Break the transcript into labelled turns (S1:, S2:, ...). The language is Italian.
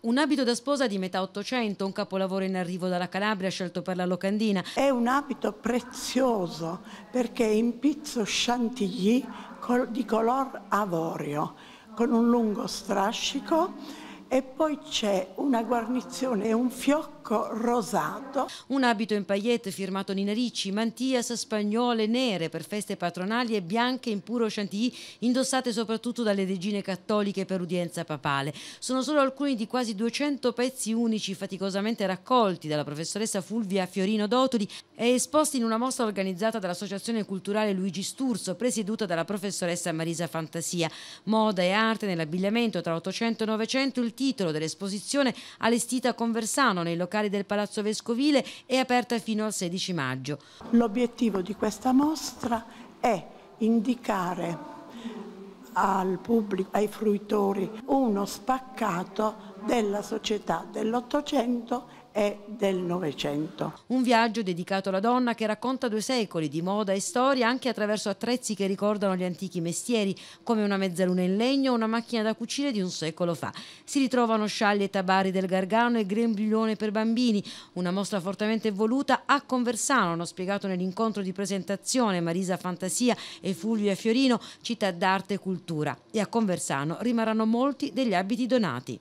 S1: Un abito da sposa di metà Ottocento, un capolavoro in arrivo dalla Calabria scelto per la locandina. È
S2: un abito prezioso perché è in pizzo chantilly di color avorio, con un lungo strascico e poi c'è una guarnizione, un fiocco rosato. Un abito in paillette
S1: firmato Nina Ricci, mantias spagnole nere per feste patronali e bianche in puro chantilly, indossate soprattutto dalle regine cattoliche per udienza papale. Sono solo alcuni di quasi 200 pezzi unici faticosamente raccolti dalla professoressa Fulvia Fiorino Dotoli e esposti in una mostra organizzata dall'Associazione Culturale Luigi Sturzo, presieduta dalla professoressa Marisa Fantasia. Moda e arte nell'abbigliamento tra 800 e 900, il titolo dell'esposizione allestita a Conversano nei locali del Palazzo Vescovile è aperta fino al 16
S2: maggio. L'obiettivo di questa mostra è indicare al pubblico, ai fruitori, uno spaccato della società dell'Ottocento e del Novecento. Un viaggio dedicato
S1: alla donna che racconta due secoli di moda e storia anche attraverso attrezzi che ricordano gli antichi mestieri, come una mezzaluna in legno o una macchina da cucire di un secolo fa. Si ritrovano scialli e tabari del Gargano e grembiglione per bambini, una mostra fortemente voluta a Conversano, hanno spiegato nell'incontro di presentazione Marisa Fantasia e Fulvia Fiorino, città d'arte e cultura. E a Conversano rimarranno molti degli abiti donati.